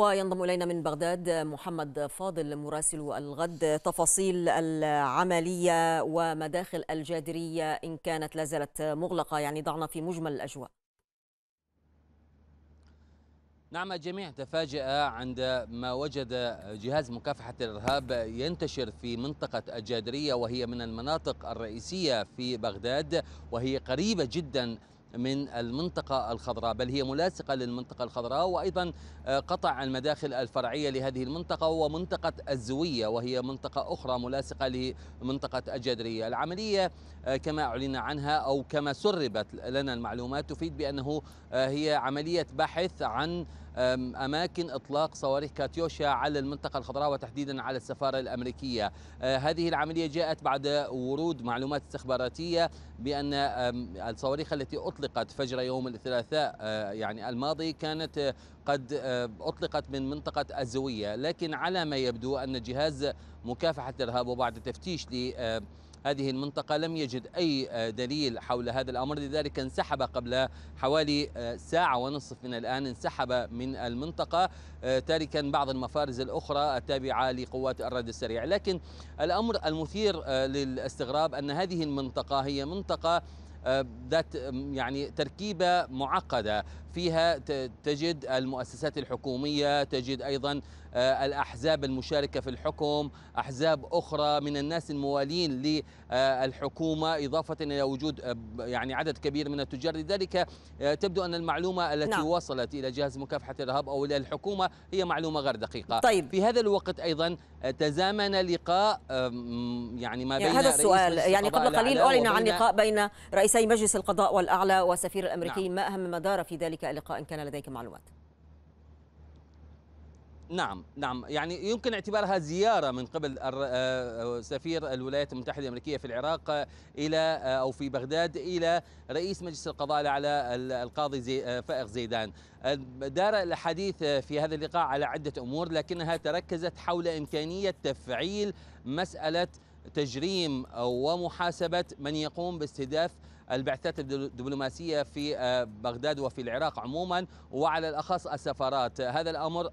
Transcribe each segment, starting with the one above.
وينضم إلينا من بغداد محمد فاضل مراسل الغد تفاصيل العملية ومداخل الجادرية إن كانت لازالت مغلقة يعني ضعنا في مجمل الأجواء نعم الجميع تفاجأ عندما وجد جهاز مكافحة الإرهاب ينتشر في منطقة الجادرية وهي من المناطق الرئيسية في بغداد وهي قريبة جداً من المنطقة الخضراء بل هي ملاصقة للمنطقة الخضراء وأيضا آه، قطع المداخل الفرعية لهذه المنطقة ومنطقة الزوية وهي منطقة أخرى ملاصقة لمنطقة الجدرية العملية آه، كما أعلن عنها أو كما سربت لنا المعلومات تفيد بأنه آه، هي عملية بحث عن أماكن إطلاق صواريخ كاتيوشا على المنطقة الخضراء وتحديدا على السفارة الأمريكية أه، هذه العملية جاءت بعد ورود معلومات استخباراتية بأن الصواريخ التي أطلقت فجر يوم الثلاثاء أه، يعني الماضي كانت أه، قد أطلقت من منطقة الزوية لكن على ما يبدو أن جهاز مكافحة الإرهاب وبعد تفتيش ل هذه المنطقة لم يجد أي آه، دليل حول هذا الأمر لذلك انسحب قبل آه، حوالي آه، ساعة ونصف من الآن انسحب من المنطقة تاركا بعض المفارز الأخرى التابعة لقوات الرد السريع لكن الأمر المثير للاستغراب أن هذه المنطقة هي منطقة ذات يعني تركيبه معقده فيها تجد المؤسسات الحكومية تجد أيضا آه، الأحزاب المشاركة في الحكم أحزاب أخرى من الناس الموالين للحكومة آه، إضافة إلى وجود آه، يعني عدد كبير من التجار لذلك تبدو أن المعلومة التي نعم. وصلت إلى جهاز مكافحة الإرهاب أو إلى الحكومة هي معلومة غير دقيقة طيب. في هذا الوقت أيضا تزامن لقاء يعني ما يعني بين يعني هذا السؤال يعني قبل قليل أعلن عن لقاء بين رئيسي مجلس القضاء والأعلى وسفير الأمريكي نعم. ما أهم ما دار في ذلك ذلك اللقاء إن كان لديك معلومات نعم نعم يعني يمكن اعتبارها زيارة من قبل آه، آه، سفير الولايات المتحدة الأمريكية في العراق آه، إلى أو في بغداد إلى رئيس مجلس القضاء على القاضي زي فائق زيدان دار الحديث في هذا اللقاء على عدة أمور لكنها تركزت حول إمكانية تفعيل مسألة تجريم ومحاسبة من يقوم باستهداف البعثات الدبلوماسية في آه، بغداد وفي العراق عموما وعلى الأخص السفارات هذا الأمر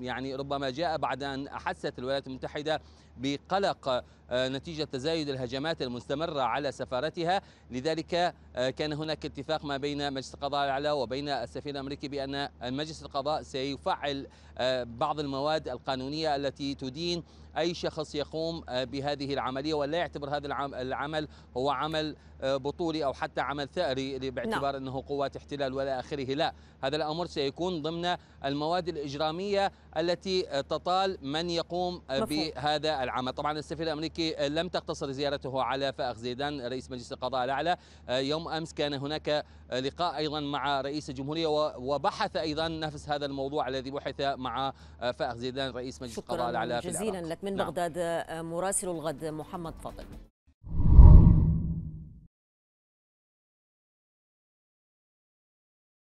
يعني ربما جاء بعد أن أحست الولايات المتحدة بقلق آه، نتيجة تزايد الهجمات المستمرة على سفارتها لذلك آه، كان هناك اتفاق ما بين مجلس القضاء الأعلى وبين السفير الأمريكي بأن مجلس القضاء سيفعل بعض المواد القانونية التي تدين أي شخص يقوم بهذه العملية ولا يعتبر هذا العمل هو عمل بطولي أو حتى عمل ثأري باعتبار لا. نعم. أنه قوات احتلال ولا آخره لا هذا الأمر سيكون ضمن المواد الإجرامية التي تطال من يقوم مفهوم. بهذا العمل طبعا السفير الأمريكي لم تقتصر زيارته على فأخ زيدان رئيس مجلس القضاء الأعلى يوم أمس كان هناك لقاء أيضا مع رئيس الجمهورية وبحث أيضا نفس هذا الموضوع الذي بحث مع فأخ زيدان رئيس مجلس القضاء الأعلى شكرا جزيلا لك من نعم. بغداد مراسل الغد محمد فضل